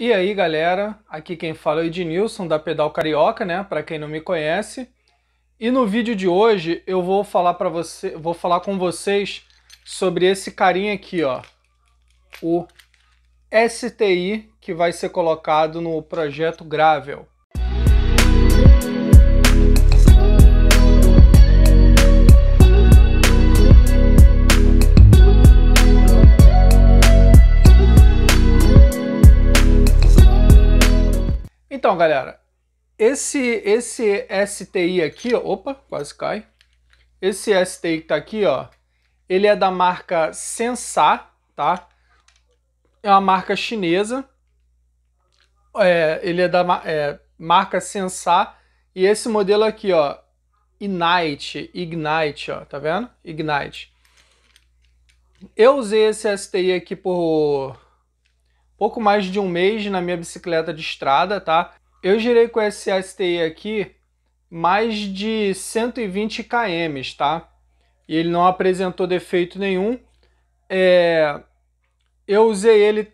E aí galera, aqui quem fala é o Ednilson da Pedal Carioca, né, para quem não me conhece. E no vídeo de hoje eu vou falar para você, vou falar com vocês sobre esse carinha aqui, ó, o STI que vai ser colocado no projeto Gravel. Então, galera, esse, esse STI aqui, ó, opa, quase cai. Esse STI que tá aqui, ó, ele é da marca Sensar, tá? É uma marca chinesa. É, ele é da é, marca Sensar. E esse modelo aqui, ó, Ignite, Ignite, ó, tá vendo? Ignite. Eu usei esse STI aqui por pouco mais de um mês na minha bicicleta de estrada, tá? Eu girei com esse STI aqui mais de 120 km, tá? E ele não apresentou defeito nenhum. É... Eu usei ele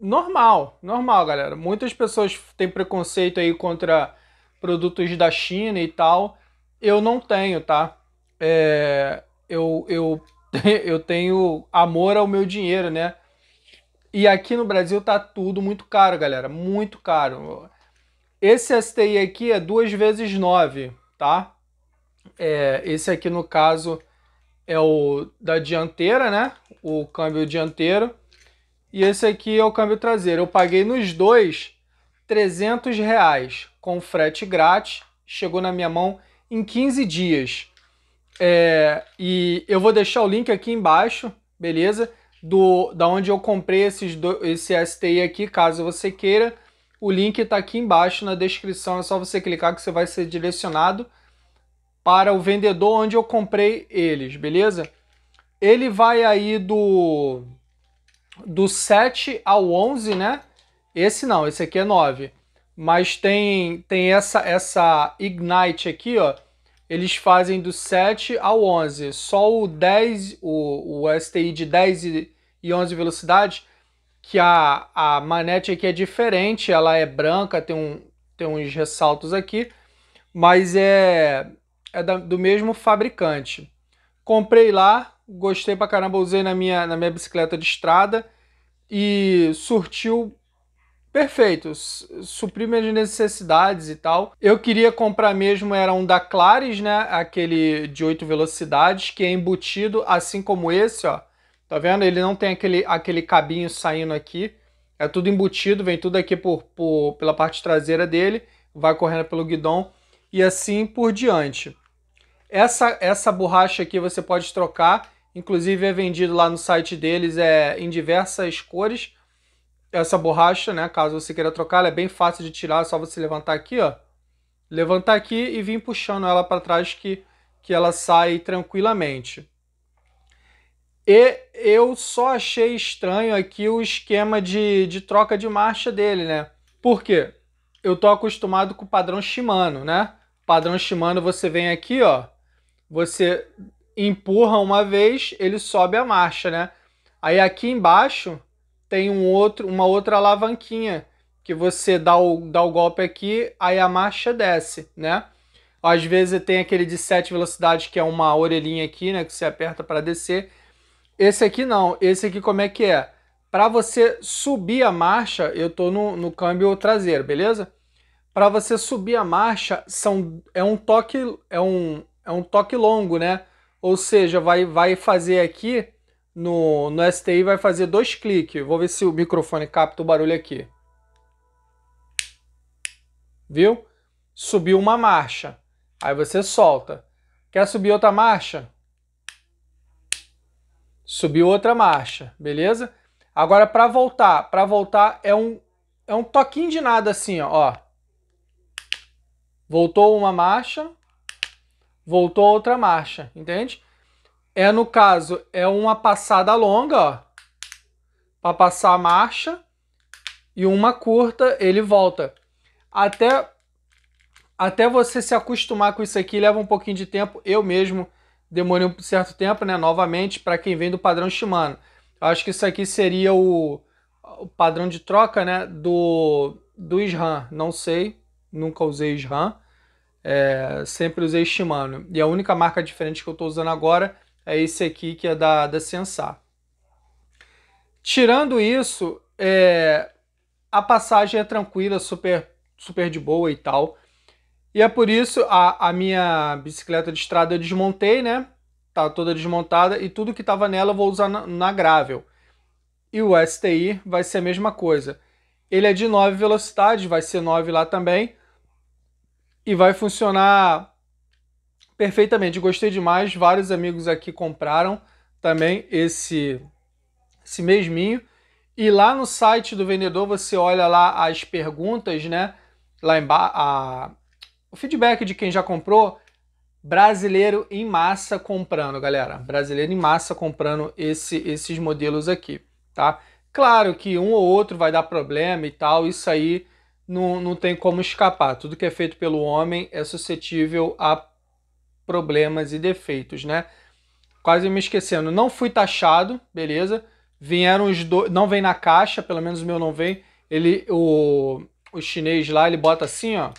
normal, normal, galera. Muitas pessoas têm preconceito aí contra produtos da China e tal. Eu não tenho, tá? É... Eu, eu, eu tenho amor ao meu dinheiro, né? E aqui no Brasil tá tudo muito caro, galera, muito caro. Esse STI aqui é duas vezes 9, tá? É, esse aqui, no caso, é o da dianteira, né? O câmbio dianteiro. E esse aqui é o câmbio traseiro. Eu paguei nos dois 300 reais com frete grátis. Chegou na minha mão em 15 dias. É, e eu vou deixar o link aqui embaixo, beleza? do da onde eu comprei esses do, esse STI aqui, caso você queira. O link está aqui embaixo na descrição, é só você clicar que você vai ser direcionado para o vendedor onde eu comprei eles, beleza? Ele vai aí do do 7 ao 11, né? Esse não, esse aqui é 9. Mas tem tem essa essa Ignite aqui, ó eles fazem do 7 ao 11. Só o 10, o, o STI de 10 e, 11 velocidade, que a, a manete aqui é diferente, ela é branca, tem, um, tem uns ressaltos aqui, mas é, é da, do mesmo fabricante. Comprei lá, gostei pra caramba, usei na minha, na minha bicicleta de estrada e surtiu Perfeito, suprime as necessidades e tal. Eu queria comprar mesmo, era um da Claris, né? Aquele de 8 velocidades, que é embutido, assim como esse, ó. Tá vendo? Ele não tem aquele, aquele cabinho saindo aqui. É tudo embutido, vem tudo aqui por, por, pela parte traseira dele, vai correndo pelo guidão e assim por diante. Essa, essa borracha aqui você pode trocar, inclusive é vendido lá no site deles é, em diversas cores essa borracha, né? Caso você queira trocar, ela é bem fácil de tirar, é só você levantar aqui, ó. Levantar aqui e vir puxando ela para trás que, que ela sai tranquilamente. E eu só achei estranho aqui o esquema de, de troca de marcha dele, né? Por quê? Eu tô acostumado com o padrão Shimano, né? Padrão Shimano, você vem aqui, ó. Você empurra uma vez, ele sobe a marcha, né? Aí aqui embaixo, tem um outro, uma outra alavanquinha que você dá o, dá o golpe aqui, aí a marcha desce, né? Às vezes tem aquele de 7 velocidades que é uma orelhinha aqui, né, que você aperta para descer. Esse aqui não, esse aqui como é que é? Para você subir a marcha, eu tô no, no câmbio traseiro, beleza? Para você subir a marcha, são, é um toque é um, é um toque longo, né? Ou seja, vai, vai fazer aqui no, no STI vai fazer dois cliques. Vou ver se o microfone capta o barulho aqui. Viu? Subiu uma marcha. Aí você solta. Quer subir outra marcha? Subiu outra marcha, beleza? Agora para voltar, para voltar é um é um toquinho de nada assim, ó. Voltou uma marcha, voltou outra marcha, entende? É, no caso, é uma passada longa, ó. Para passar a marcha. E uma curta, ele volta. Até, até você se acostumar com isso aqui, leva um pouquinho de tempo. Eu mesmo demorei um certo tempo, né? Novamente, para quem vem do padrão Shimano. Eu acho que isso aqui seria o, o padrão de troca, né? Do, do SRAM. Não sei, nunca usei SRAM. É, sempre usei Shimano. E a única marca diferente que eu estou usando agora é esse aqui que é da, da Sensar. Tirando isso, é, a passagem é tranquila, super, super de boa e tal. E é por isso a, a minha bicicleta de estrada eu desmontei, né? Tá toda desmontada e tudo que tava nela eu vou usar na, na gravel. E o STI vai ser a mesma coisa. Ele é de 9 velocidades, vai ser 9 lá também. E vai funcionar perfeitamente. Gostei demais, vários amigos aqui compraram também esse, esse mesminho. E lá no site do vendedor você olha lá as perguntas, né? Lá embaixo, a... o feedback de quem já comprou. Brasileiro em massa comprando, galera. Brasileiro em massa comprando esse, esses modelos aqui, tá? Claro que um ou outro vai dar problema e tal, isso aí não, não tem como escapar. Tudo que é feito pelo homem é suscetível a problemas e defeitos, né? Quase me esquecendo, não fui taxado, beleza? Vieram os dois, não vem na caixa, pelo menos o meu não vem. Ele, o, o chinês lá, ele bota assim, ó,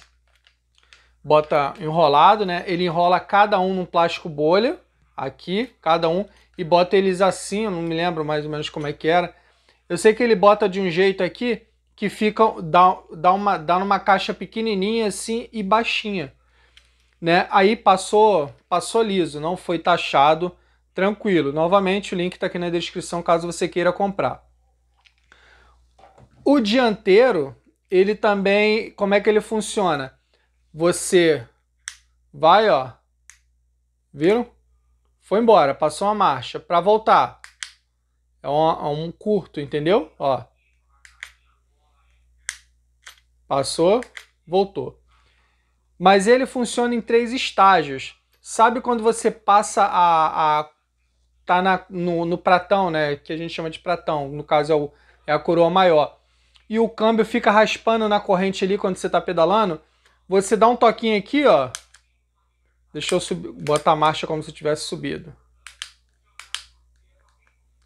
bota enrolado, né? Ele enrola cada um num plástico bolha, aqui, cada um, e bota eles assim, eu não me lembro mais ou menos como é que era. Eu sei que ele bota de um jeito aqui que fica, dá, dá, uma, dá numa caixa pequenininha assim e baixinha né? Aí passou, passou liso, não foi taxado, tranquilo. Novamente, o link está aqui na descrição caso você queira comprar. O dianteiro, ele também, como é que ele funciona? Você vai, ó, viram? Foi embora, passou uma marcha. Para voltar, é um, é um curto, entendeu? Ó, passou, voltou. Mas ele funciona em três estágios. Sabe quando você passa a. a tá na, no, no pratão, né? Que a gente chama de pratão, no caso é, o, é a coroa maior. E o câmbio fica raspando na corrente ali quando você tá pedalando. Você dá um toquinho aqui, ó. Deixa eu subir, botar a marcha como se tivesse subido.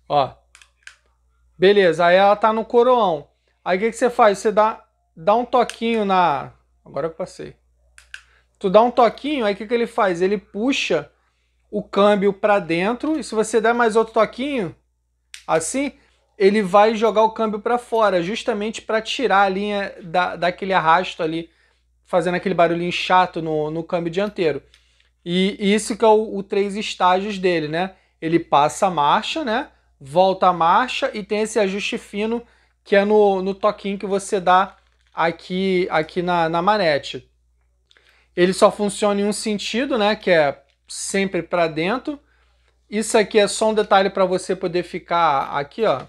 Ó. Beleza, aí ela tá no coroão. Aí o que, que você faz? Você dá, dá um toquinho na... Agora eu passei tu dá um toquinho, aí o que, que ele faz? Ele puxa o câmbio para dentro e se você der mais outro toquinho, assim, ele vai jogar o câmbio para fora, justamente para tirar a linha da, daquele arrasto ali, fazendo aquele barulhinho chato no, no câmbio dianteiro. E, e isso que é o, o três estágios dele, né? Ele passa a marcha, né? Volta a marcha e tem esse ajuste fino que é no, no toquinho que você dá aqui, aqui na, na manete ele só funciona em um sentido, né, que é sempre para dentro. Isso aqui é só um detalhe para você poder ficar aqui, ó.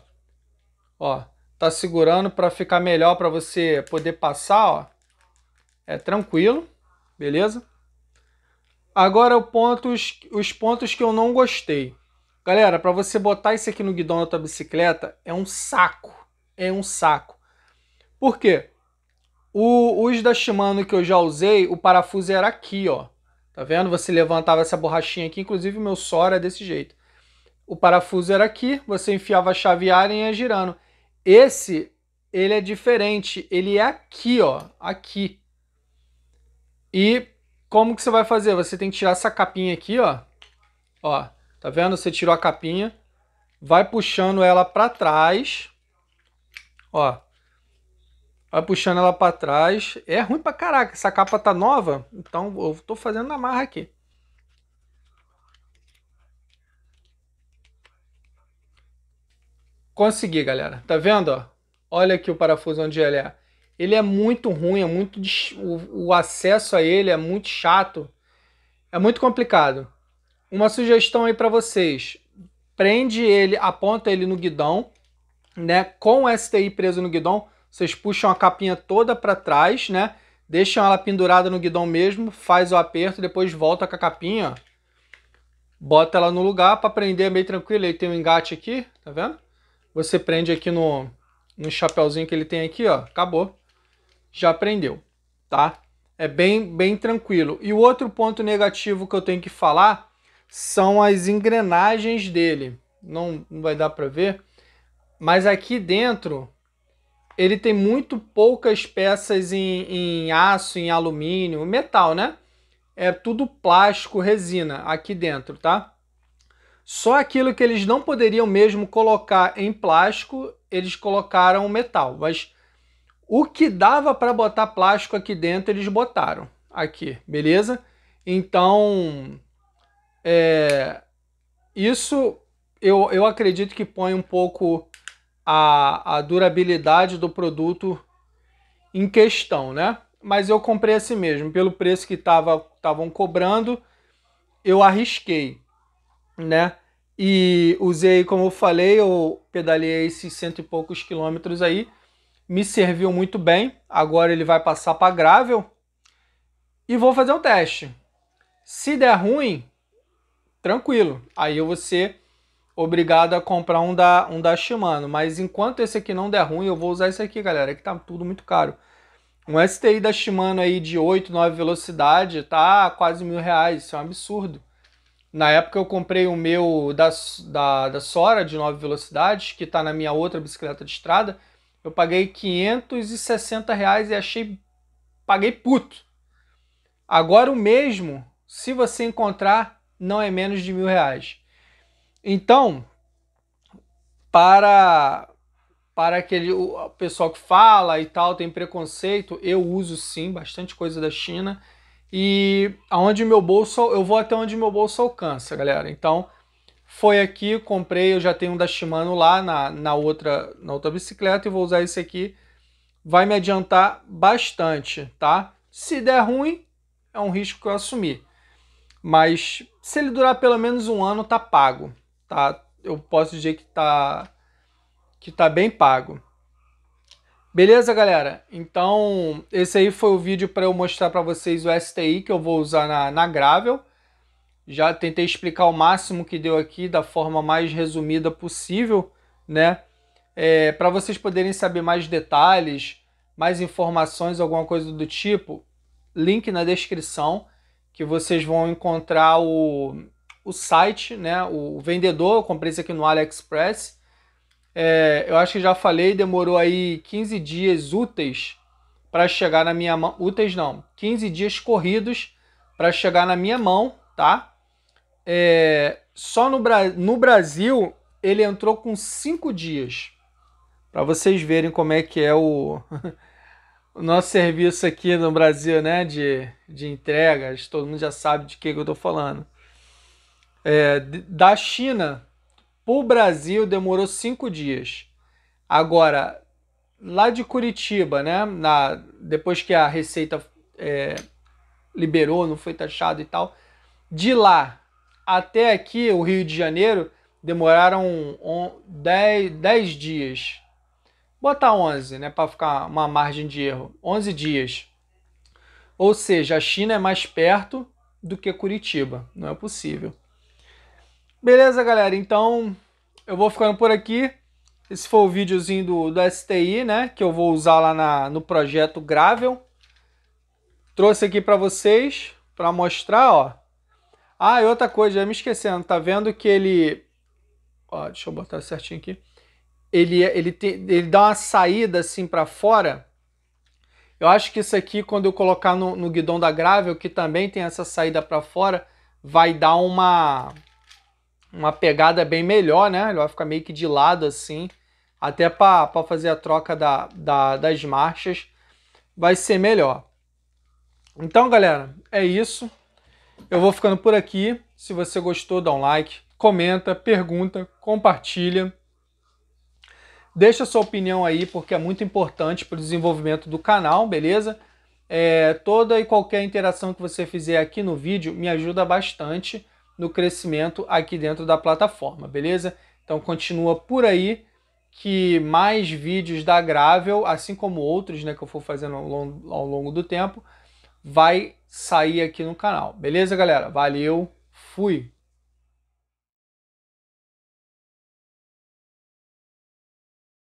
Ó, tá segurando para ficar melhor para você poder passar, ó. É tranquilo, beleza? Agora ponto, os, os pontos que eu não gostei. Galera, para você botar isso aqui no guidão da tua bicicleta é um saco. É um saco. Por quê? O, os da Shimano que eu já usei, o parafuso era aqui, ó. Tá vendo? Você levantava essa borrachinha aqui, inclusive o meu SOR é desse jeito. O parafuso era aqui, você enfiava a chave e ia girando. Esse, ele é diferente, ele é aqui, ó, aqui. E como que você vai fazer? Você tem que tirar essa capinha aqui, ó. Ó, tá vendo? Você tirou a capinha, vai puxando ela para trás, ó. Vai puxando ela para trás. É ruim para caraca. Essa capa tá nova, então eu estou fazendo na marra aqui. Consegui, galera. Tá vendo? Ó? Olha aqui o parafuso onde ele é. Ele é muito ruim, é muito o, o acesso a ele é muito chato. É muito complicado. Uma sugestão aí para vocês. Prende ele, aponta ele no guidão, né? Com o STI preso no guidão, vocês puxam a capinha toda para trás, né? Deixam ela pendurada no guidão mesmo, faz o aperto, depois volta com a capinha, ó. Bota ela no lugar para prender meio tranquilo. Ele tem um engate aqui, tá vendo? Você prende aqui no, no chapéuzinho que ele tem aqui, ó. Acabou. Já prendeu, tá? É bem, bem tranquilo. E o outro ponto negativo que eu tenho que falar são as engrenagens dele. Não, não vai dar para ver. Mas aqui dentro ele tem muito poucas peças em, em aço, em alumínio, metal, né? É tudo plástico, resina aqui dentro, tá? Só aquilo que eles não poderiam mesmo colocar em plástico, eles colocaram metal. Mas o que dava para botar plástico aqui dentro, eles botaram aqui, beleza? Então, é, isso eu, eu acredito que põe um pouco a, a durabilidade do produto em questão, né? Mas eu comprei assim mesmo, pelo preço que estavam tava, cobrando, eu arrisquei, né? E usei, como eu falei, eu pedalei esses cento e poucos quilômetros aí, me serviu muito bem. Agora ele vai passar para gravel e vou fazer um teste. Se der ruim, tranquilo, aí eu vou ser obrigado a comprar um da, um da Shimano. Mas enquanto esse aqui não der ruim, eu vou usar esse aqui, galera, que tá tudo muito caro. Um STI da Shimano aí de 8, 9 velocidade tá quase mil reais, isso é um absurdo. Na época eu comprei o meu da, da, da Sora de 9 velocidades, que tá na minha outra bicicleta de estrada, eu paguei 560 reais e achei, paguei puto. Agora o mesmo, se você encontrar, não é menos de mil reais. Então, para para aquele o pessoal que fala e tal, tem preconceito, eu uso sim bastante coisa da China e aonde meu bolso, eu vou até onde meu bolso alcança, galera. Então, foi aqui, comprei, eu já tenho um da Shimano lá na, na outra na outra bicicleta e vou usar esse aqui. Vai me adiantar bastante, tá? Se der ruim, é um risco que eu assumi. Mas se ele durar pelo menos um ano, tá pago tá, eu posso dizer que tá, que tá bem pago. Beleza, galera? Então, esse aí foi o vídeo para eu mostrar para vocês o STI que eu vou usar na, na Gravel. Já tentei explicar o máximo que deu aqui da forma mais resumida possível, né? É, para vocês poderem saber mais detalhes, mais informações, alguma coisa do tipo, link na descrição que vocês vão encontrar o, o site, né, o, vendedor, eu comprei isso aqui no AliExpress, é, eu acho que já falei, demorou aí 15 dias úteis para chegar na minha mão, úteis não, 15 dias corridos para chegar na minha mão, tá? É, só no, Bra no Brasil ele entrou com 5 dias, para vocês verem como é que é o... o nosso serviço aqui no Brasil, né, de, de entregas, todo mundo já sabe de que, que eu tô falando é, da China para o Brasil demorou cinco dias. Agora, lá de Curitiba, né? Na, depois que a Receita é, liberou, não foi taxado e tal, de lá até aqui, o Rio de Janeiro, demoraram 10, 10 dias. Bota 11, né? Para ficar uma margem de erro. 11 dias. Ou seja, a China é mais perto do que Curitiba. Não é possível. Beleza, galera? Então, eu vou ficando por aqui. Esse foi o videozinho do, do STI, né? Que eu vou usar lá na, no projeto Gravel. Trouxe aqui para vocês, para mostrar, ó. Ah, e outra coisa, já me esquecendo. Tá vendo que ele... Ó, deixa eu botar certinho aqui. Ele, ele, tem, ele dá uma saída assim para fora. Eu acho que isso aqui, quando eu colocar no, no guidão da Gravel, que também tem essa saída para fora, vai dar uma uma pegada bem melhor, né? Ele vai ficar meio que de lado assim, até para fazer a troca da, da, das marchas, vai ser melhor. Então, galera, é isso. Eu vou ficando por aqui. Se você gostou, dá um like, comenta, pergunta, compartilha. Deixa sua opinião aí, porque é muito importante para o desenvolvimento do canal, beleza? É, toda e qualquer interação que você fizer aqui no vídeo me ajuda bastante no crescimento aqui dentro da plataforma, beleza? Então continua por aí que mais vídeos da Gravel, assim como outros né, que eu for fazendo ao longo, ao longo do tempo, vai sair aqui no canal. Beleza, galera? Valeu, fui!